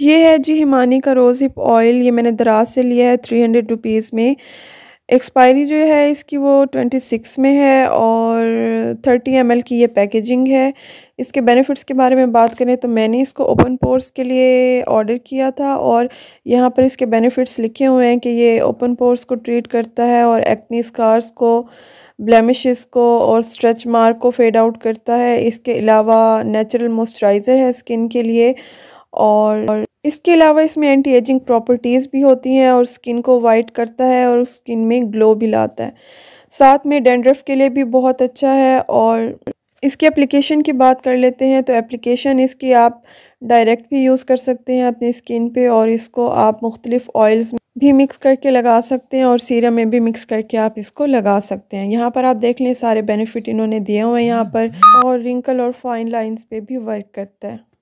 ये है जी हिमानी का रोज़ हिप ऑयल ये मैंने दराज से लिया है थ्री हंड्रेड रुपीज़ में एक्सपायरी जो है इसकी वो ट्वेंटी सिक्स में है और थर्टी एम की ये पैकेजिंग है इसके बेनिफिट्स के बारे में बात करें तो मैंने इसको ओपन पोर्स के लिए ऑर्डर किया था और यहाँ पर इसके बेनिफिट्स लिखे हुए हैं कि ये ओपन पोर्स को ट्रीट करता है और एक्नी स्कार्स को ब्लैमिश को और स्ट्रेच मार्क को फेड आउट करता है इसके अलावा नेचुरल मॉइस्चराइज़र है स्किन के लिए और इसके अलावा इसमें एंटी एजिंग प्रॉपर्टीज़ भी होती हैं और स्किन को वाइट करता है और स्किन में ग्लो भी लाता है साथ में डेंड्रफ के लिए भी बहुत अच्छा है और इसके एप्लीकेशन की बात कर लेते हैं तो एप्लीकेशन इसकी आप डायरेक्ट भी यूज़ कर सकते हैं अपनी स्किन पे और इसको आप मुख्तलिफ़ ऑयल्स भी मिक्स करके लगा सकते हैं और सीरम में भी मिक्स करके आप इसको लगा सकते हैं यहाँ पर आप देख लें सारे बेनिफिट इन्होंने दिए हुए हैं यहाँ पर और रिंकल और फाइन लाइन्स पर भी वर्क करता है